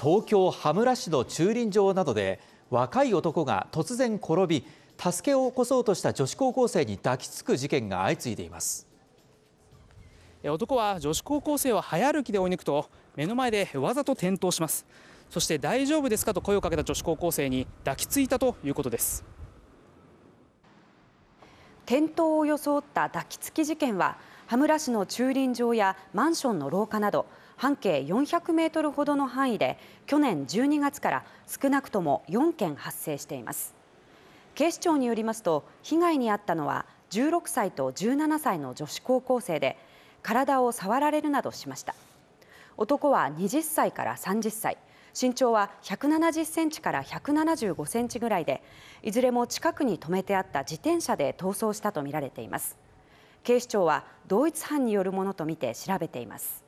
東京・羽村市の駐輪場などで若い男が突然転び助けを起こそうとした女子高校生に抱きつく事件が相次いでいます男は女子高校生を早歩きで追い抜くと目の前でわざと転倒しますそして大丈夫ですかと声をかけた女子高校生に抱きついたということです転倒を装った抱きつき事件は羽村市の駐輪場やマンションの廊下など半径400メートルほどの範囲で去年12月から少なくとも4件発生しています警視庁によりますと被害に遭ったのは16歳と17歳の女子高校生で体を触られるなどしました男は20歳から30歳身長は170センチから175センチぐらいでいずれも近くに止めてあった自転車で逃走したとみられています警視庁は同一犯によるものとみて調べています。